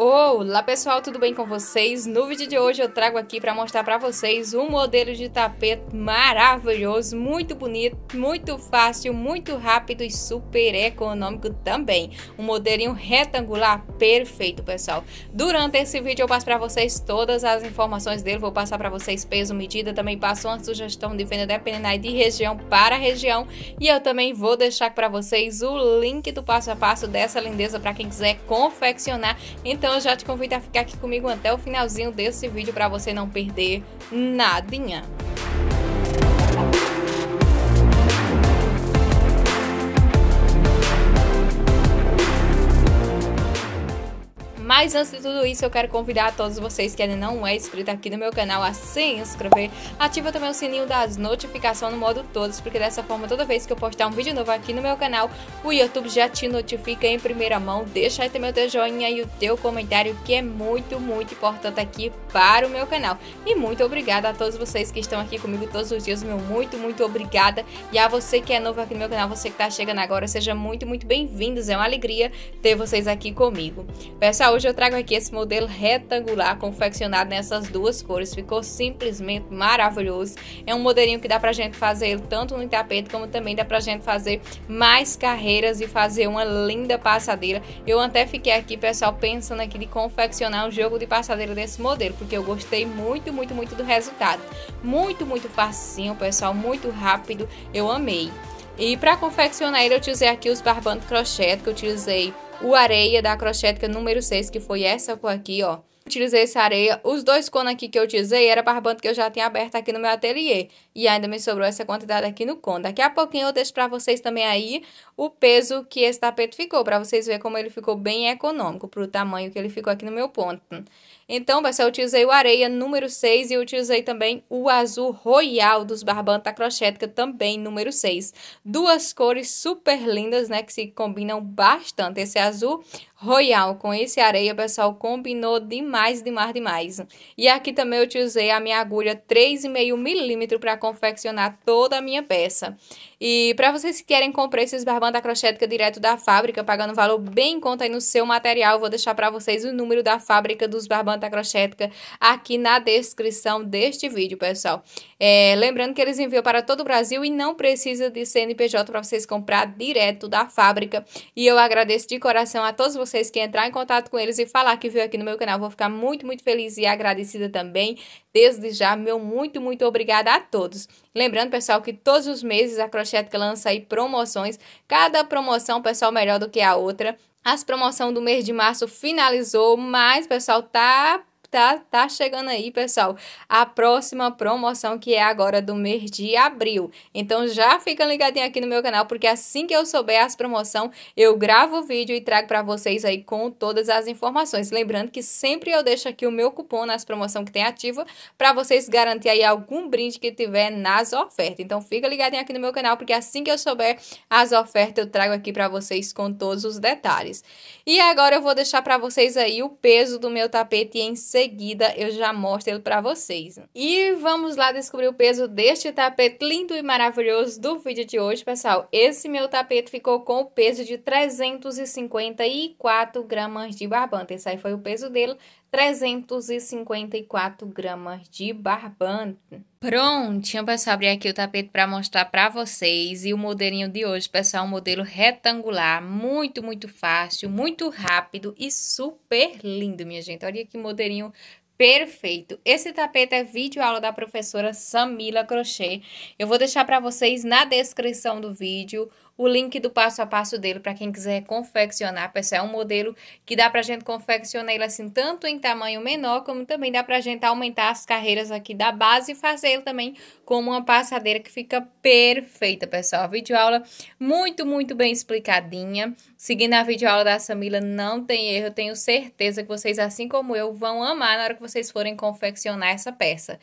Olá pessoal, tudo bem com vocês? No vídeo de hoje eu trago aqui para mostrar para vocês um modelo de tapete maravilhoso, muito bonito, muito fácil, muito rápido e super econômico também. Um modelinho retangular perfeito, pessoal. Durante esse vídeo eu passo para vocês todas as informações dele, vou passar para vocês peso, medida, também passo uma sugestão de venda dependendo aí de região para região e eu também vou deixar para vocês o link do passo a passo dessa lindeza para quem quiser confeccionar. Então então eu já te convido a ficar aqui comigo até o finalzinho desse vídeo para você não perder nadinha. Mas antes de tudo isso, eu quero convidar a todos vocês que ainda não é inscrito aqui no meu canal a se inscrever. Ativa também o sininho das notificações no modo todos, porque dessa forma, toda vez que eu postar um vídeo novo aqui no meu canal, o YouTube já te notifica em primeira mão. Deixa aí também o teu joinha e o teu comentário, que é muito, muito importante aqui para o meu canal. E muito obrigada a todos vocês que estão aqui comigo todos os dias, meu muito, muito obrigada. E a você que é novo aqui no meu canal, você que está chegando agora, seja muito, muito bem-vindos. É uma alegria ter vocês aqui comigo. Pessoal, hoje eu trago aqui esse modelo retangular confeccionado nessas duas cores. Ficou simplesmente maravilhoso. É um modelinho que dá pra gente fazer ele tanto no tapete como também dá pra gente fazer mais carreiras e fazer uma linda passadeira. Eu até fiquei aqui, pessoal, pensando aqui de confeccionar um jogo de passadeira desse modelo, porque eu gostei muito, muito, muito do resultado. Muito, muito facinho, pessoal, muito rápido. Eu amei. E para confeccionar ele eu utilizei aqui os barbantes crochê que eu utilizei o Areia da Acrostética número 6, que foi essa aqui, ó. Utilizei essa areia. Os dois cones aqui que eu utilizei era barbante que eu já tinha aberto aqui no meu ateliê. E ainda me sobrou essa quantidade aqui no cone. Daqui a pouquinho eu deixo pra vocês também aí o peso que esse tapete ficou. Pra vocês verem como ele ficou bem econômico pro tamanho que ele ficou aqui no meu ponto. Então, pessoal, eu utilizei o areia número 6 e eu utilizei também o azul royal dos barbantes da crochética, também número 6. Duas cores super lindas, né, que se combinam bastante. Esse azul Royal com esse areia, pessoal, combinou demais, demais, demais. E aqui também eu utilizei a minha agulha 3,5 milímetro para confeccionar toda a minha peça. E para vocês que querem comprar esses barbantes da crochética direto da fábrica, pagando valor bem em conta aí no seu material, eu vou deixar para vocês o número da fábrica dos barbantes da crochética aqui na descrição deste vídeo, pessoal. É, lembrando que eles enviam para todo o Brasil e não precisa de CNPJ para vocês comprar direto da fábrica. E eu agradeço de coração a todos vocês vocês que entrar em contato com eles e falar que viu aqui no meu canal. Vou ficar muito, muito feliz e agradecida também. Desde já, meu muito, muito obrigada a todos. Lembrando, pessoal, que todos os meses a Crochete lança aí promoções. Cada promoção, pessoal, melhor do que a outra. As promoção do mês de março finalizou, mas pessoal tá tá, tá chegando aí, pessoal, a próxima promoção que é agora do mês de abril. Então já fica ligadinho aqui no meu canal, porque assim que eu souber as promoção, eu gravo o vídeo e trago para vocês aí com todas as informações. Lembrando que sempre eu deixo aqui o meu cupom nas promoções que tem ativa para vocês garantir aí algum brinde que tiver nas ofertas. Então fica ligadinho aqui no meu canal, porque assim que eu souber as ofertas, eu trago aqui para vocês com todos os detalhes. E agora eu vou deixar para vocês aí o peso do meu tapete em seguida eu já mostro ele para vocês. E vamos lá descobrir o peso deste tapete lindo e maravilhoso do vídeo de hoje, pessoal. Esse meu tapete ficou com o peso de 354 gramas de barbante. Esse aí foi o peso dele, 354 gramas de barbante. Prontinho, pessoal, abri aqui o tapete para mostrar para vocês. E o modelinho de hoje, pessoal, é um modelo retangular, muito, muito fácil, muito rápido e super lindo, minha gente. Olha que modelinho Perfeito. Esse tapete é vídeo aula da professora Samila Crochê. Eu vou deixar para vocês na descrição do vídeo o link do passo a passo dele para quem quiser confeccionar. Pessoal, é um modelo que dá pra gente confeccionar ele assim tanto em tamanho menor, como também dá pra gente aumentar as carreiras aqui da base e fazer ele também como uma passadeira que fica perfeita, pessoal. Vídeo aula muito, muito bem explicadinha. Seguindo a vídeo aula da Samila, não tem erro. Eu tenho certeza que vocês, assim como eu, vão amar na hora que vocês forem confeccionar essa peça.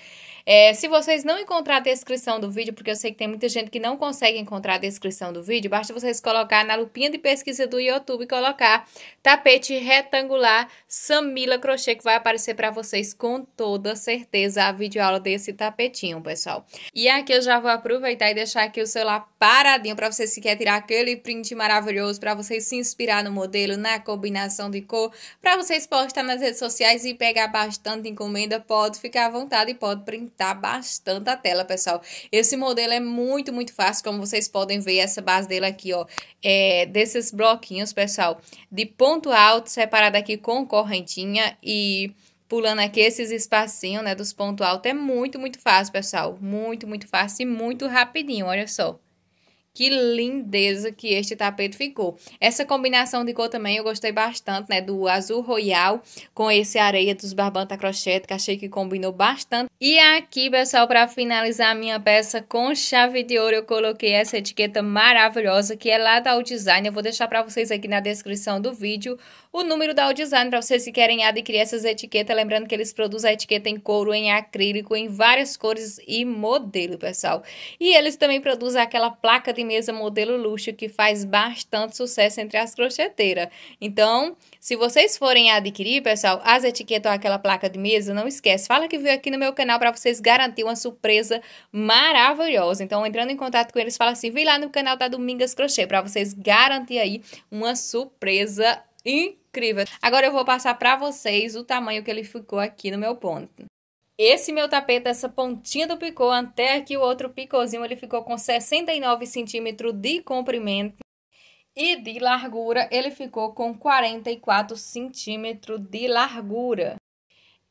É, se vocês não encontrar a descrição do vídeo, porque eu sei que tem muita gente que não consegue encontrar a descrição do vídeo, basta vocês colocar na lupinha de pesquisa do YouTube e colocar tapete retangular Samila Crochê, que vai aparecer para vocês com toda certeza a videoaula desse tapetinho, pessoal. E aqui eu já vou aproveitar e deixar aqui o celular paradinho para vocês se quer tirar aquele print maravilhoso, para vocês se inspirar no modelo, na combinação de cor, para vocês postar nas redes sociais e pegar bastante de encomenda, pode ficar à vontade e pode printar bastante a tela, pessoal. Esse modelo é muito, muito fácil, como vocês podem ver, essa base dele aqui, ó, é desses bloquinhos, pessoal, de ponto alto, separado aqui com correntinha e pulando aqui esses espacinhos, né, dos pontos altos, é muito, muito fácil, pessoal. Muito, muito fácil e muito rapidinho, olha só. Que lindeza que este tapete ficou. Essa combinação de cor também eu gostei bastante, né? Do azul royal com esse areia dos barbanta crochê, que achei que combinou bastante. E aqui, pessoal, para finalizar a minha peça com chave de ouro, eu coloquei essa etiqueta maravilhosa, que é lá da Design. Eu vou deixar para vocês aqui na descrição do vídeo o número da Design para vocês que querem adquirir essas etiquetas. Lembrando que eles produzem a etiqueta em couro, em acrílico, em várias cores e modelo, pessoal. E eles também produzem aquela placa de chinesa modelo luxo que faz bastante sucesso entre as crocheteiras. Então, se vocês forem adquirir, pessoal, as etiquetas ou aquela placa de mesa, não esquece. Fala que veio aqui no meu canal para vocês garantir uma surpresa maravilhosa. Então, entrando em contato com eles, fala assim, vem lá no canal da Domingas Crochê para vocês garantir aí uma surpresa incrível. Agora eu vou passar para vocês o tamanho que ele ficou aqui no meu ponto. Esse meu tapete, essa pontinha do picô, até aqui o outro picôzinho, ele ficou com 69 centímetros de comprimento e de largura, ele ficou com 44 centímetros de largura.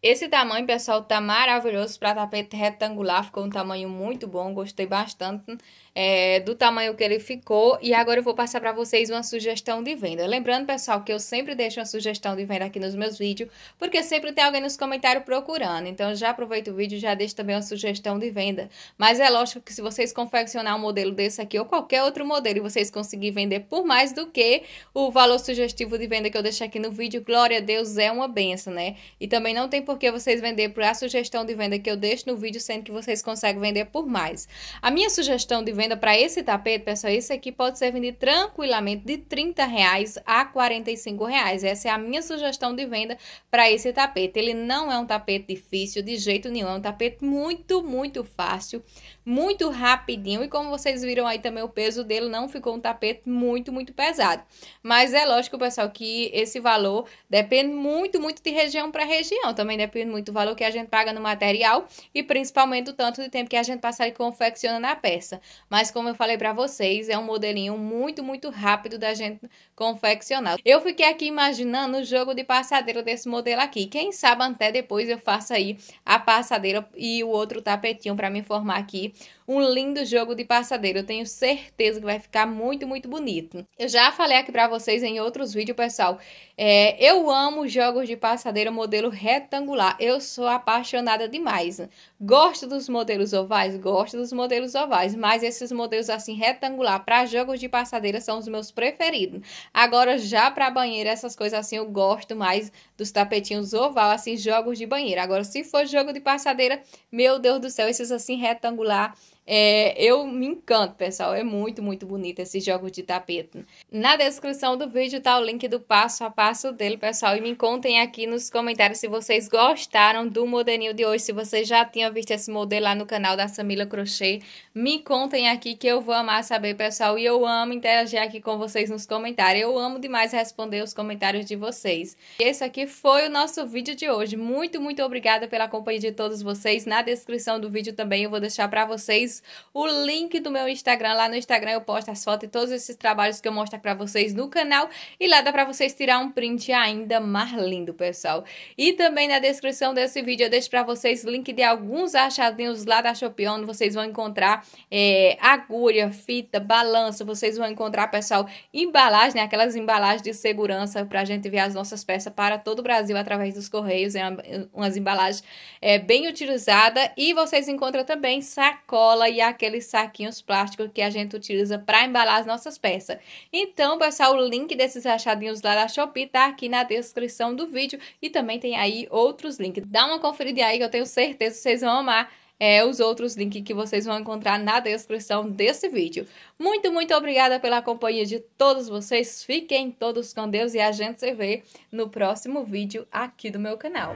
Esse tamanho, pessoal, tá maravilhoso para tapete retangular, ficou um tamanho muito bom, gostei bastante é, do tamanho que ele ficou. E agora eu vou passar para vocês uma sugestão de venda. Lembrando, pessoal, que eu sempre deixo uma sugestão de venda aqui nos meus vídeos, porque sempre tem alguém nos comentários procurando. Então já aproveito o vídeo e já deixo também uma sugestão de venda. Mas é lógico que se vocês confeccionar um modelo desse aqui ou qualquer outro modelo e vocês conseguirem vender por mais do que o valor sugestivo de venda que eu deixei aqui no vídeo, glória a Deus, é uma benção, né? E também não tem porque vocês vender por a sugestão de venda que eu deixo no vídeo, sendo que vocês conseguem vender por mais. A minha sugestão de venda para esse tapete, pessoal, esse aqui pode ser vendido tranquilamente de 30 reais a 45 reais. Essa é a minha sugestão de venda para esse tapete. Ele não é um tapete difícil de jeito nenhum, é um tapete muito, muito fácil, muito rapidinho e como vocês viram aí também o peso dele não ficou um tapete muito, muito pesado. Mas é lógico, pessoal, que esse valor depende muito, muito de região para região. Também né? Muito valor que a gente paga no material e principalmente o tanto de tempo que a gente passa ali confeccionando a peça. Mas como eu falei para vocês, é um modelinho muito, muito rápido da gente confeccionar. Eu fiquei aqui imaginando o jogo de passadeira desse modelo aqui. Quem sabe até depois eu faço aí a passadeira e o outro tapetinho para me formar aqui um lindo jogo de passadeira. Eu tenho certeza que vai ficar muito, muito bonito. Eu já falei aqui para vocês em outros vídeos, pessoal. É, eu amo jogos de passadeira modelo retangular. Eu sou apaixonada demais. Gosto dos modelos ovais, gosto dos modelos ovais, mas esses modelos assim retangular para jogos de passadeira são os meus preferidos. Agora já para banheiro essas coisas assim eu gosto mais dos tapetinhos oval assim jogos de banheiro. Agora se for jogo de passadeira, meu Deus do céu, esses assim retangular é, eu me encanto, pessoal. É muito, muito bonito esse jogo de tapete. Na descrição do vídeo tá o link do passo a passo dele, pessoal. E me contem aqui nos comentários se vocês gostaram do modelinho de hoje. Se vocês já tinham visto esse modelo lá no canal da Samila Crochê. Me contem aqui que eu vou amar saber, pessoal. E eu amo interagir aqui com vocês nos comentários. Eu amo demais responder os comentários de vocês. E esse aqui foi o nosso vídeo de hoje. Muito, muito obrigada pela companhia de todos vocês. Na descrição do vídeo também eu vou deixar pra vocês vocês o link do meu Instagram. Lá no Instagram eu posto as fotos e todos esses trabalhos que eu mostro para vocês no canal. E lá dá para vocês tirar um print ainda mais lindo, pessoal. E também na descrição desse vídeo eu deixo para vocês o link de alguns achadinhos lá da Shopee, onde vocês vão encontrar é, agulha, fita, balança, Vocês vão encontrar, pessoal, embalagem, né? aquelas embalagens de segurança para a gente ver as nossas peças para todo o Brasil através dos correios. É uma, umas embalagens é, bem utilizadas. E vocês encontram também sacola e aqueles saquinhos plásticos que a gente utiliza para embalar as nossas peças. Então, pessoal, o link desses rachadinhos lá da Shopee tá aqui na descrição do vídeo e também tem aí outros links. Dá uma conferida aí que eu tenho certeza que vocês vão amar. É, os outros links que vocês vão encontrar na descrição desse vídeo. Muito, muito obrigada pela companhia de todos vocês. Fiquem todos com Deus e a gente se vê no próximo vídeo aqui do meu canal.